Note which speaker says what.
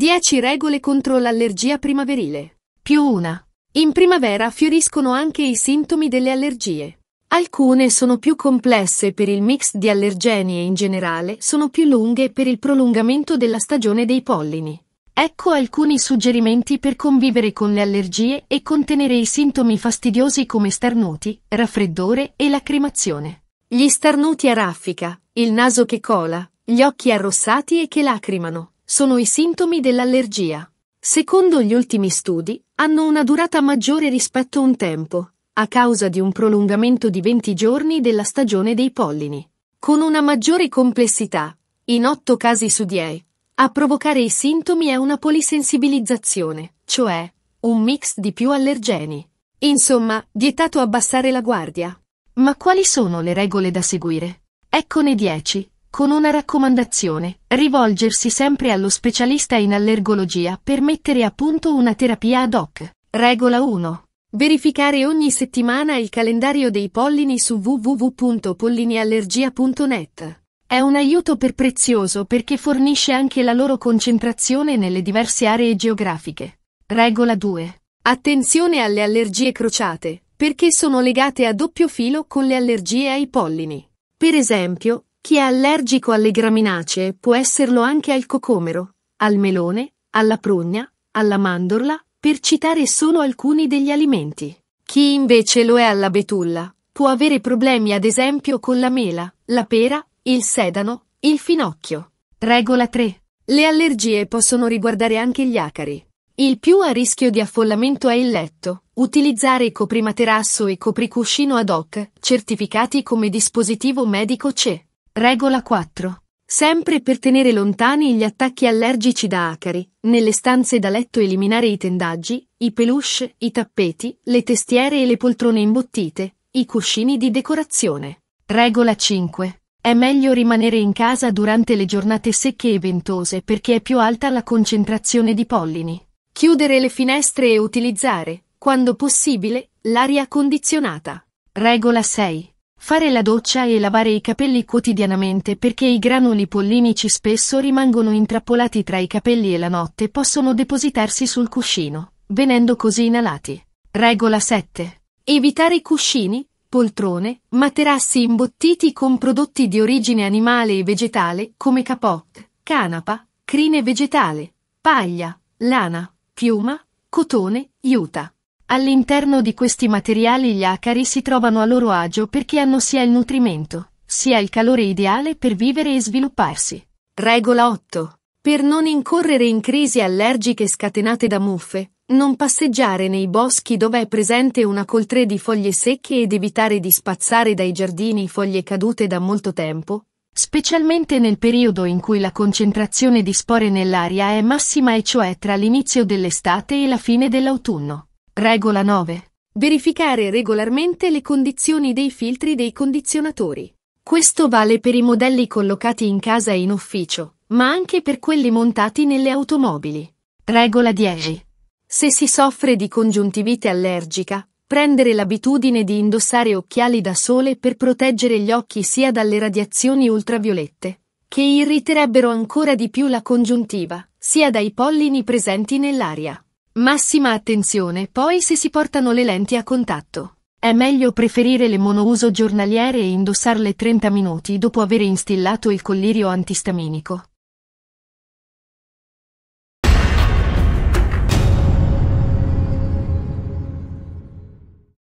Speaker 1: 10 regole contro l'allergia primaverile. Più una. In primavera fioriscono anche i sintomi delle allergie. Alcune sono più complesse per il mix di allergeni e in generale sono più lunghe per il prolungamento della stagione dei pollini. Ecco alcuni suggerimenti per convivere con le allergie e contenere i sintomi fastidiosi come starnuti, raffreddore e lacrimazione. Gli starnuti a raffica, il naso che cola, gli occhi arrossati e che lacrimano, sono i sintomi dell'allergia. Secondo gli ultimi studi, hanno una durata maggiore rispetto a un tempo, a causa di un prolungamento di 20 giorni della stagione dei pollini. Con una maggiore complessità, in 8 casi su 10, a provocare i sintomi è una polisensibilizzazione, cioè un mix di più allergeni. Insomma, vietato abbassare la guardia. Ma quali sono le regole da seguire? Eccone 10. Con una raccomandazione, rivolgersi sempre allo specialista in allergologia per mettere a punto una terapia ad hoc. Regola 1. Verificare ogni settimana il calendario dei pollini su www.polliniallergia.net. È un aiuto per prezioso perché fornisce anche la loro concentrazione nelle diverse aree geografiche. Regola 2. Attenzione alle allergie crociate, perché sono legate a doppio filo con le allergie ai pollini. Per esempio, chi è allergico alle graminacee può esserlo anche al cocomero, al melone, alla prugna, alla mandorla, per citare solo alcuni degli alimenti. Chi invece lo è alla betulla può avere problemi ad esempio con la mela, la pera, il sedano, il finocchio. Regola 3. Le allergie possono riguardare anche gli acari. Il più a rischio di affollamento è il letto. Utilizzare coprimaterasso e copricuscino ad hoc, certificati come dispositivo medico CE. Regola 4. Sempre per tenere lontani gli attacchi allergici da acari, nelle stanze da letto eliminare i tendaggi, i peluche, i tappeti, le testiere e le poltrone imbottite, i cuscini di decorazione. Regola 5. È meglio rimanere in casa durante le giornate secche e ventose perché è più alta la concentrazione di pollini. Chiudere le finestre e utilizzare, quando possibile, l'aria condizionata. Regola 6. Fare la doccia e lavare i capelli quotidianamente perché i granuli pollinici spesso rimangono intrappolati tra i capelli e la notte possono depositarsi sul cuscino, venendo così inalati. Regola 7. Evitare cuscini, poltrone, materassi imbottiti con prodotti di origine animale e vegetale come capoc, canapa, crine vegetale, paglia, lana, piuma, cotone, iuta. All'interno di questi materiali gli acari si trovano a loro agio perché hanno sia il nutrimento, sia il calore ideale per vivere e svilupparsi. Regola 8. Per non incorrere in crisi allergiche scatenate da muffe, non passeggiare nei boschi dove è presente una coltre di foglie secche ed evitare di spazzare dai giardini foglie cadute da molto tempo, specialmente nel periodo in cui la concentrazione di spore nell'aria è massima e cioè tra l'inizio dell'estate e la fine dell'autunno. Regola 9. Verificare regolarmente le condizioni dei filtri dei condizionatori. Questo vale per i modelli collocati in casa e in ufficio, ma anche per quelli montati nelle automobili. Regola 10. Se si soffre di congiuntivite allergica, prendere l'abitudine di indossare occhiali da sole per proteggere gli occhi sia dalle radiazioni ultraviolette, che irriterebbero ancora di più la congiuntiva, sia dai pollini presenti nell'aria. Massima attenzione poi se si portano le lenti a contatto. È meglio preferire le monouso giornaliere e indossarle 30 minuti dopo aver instillato il collirio antistaminico.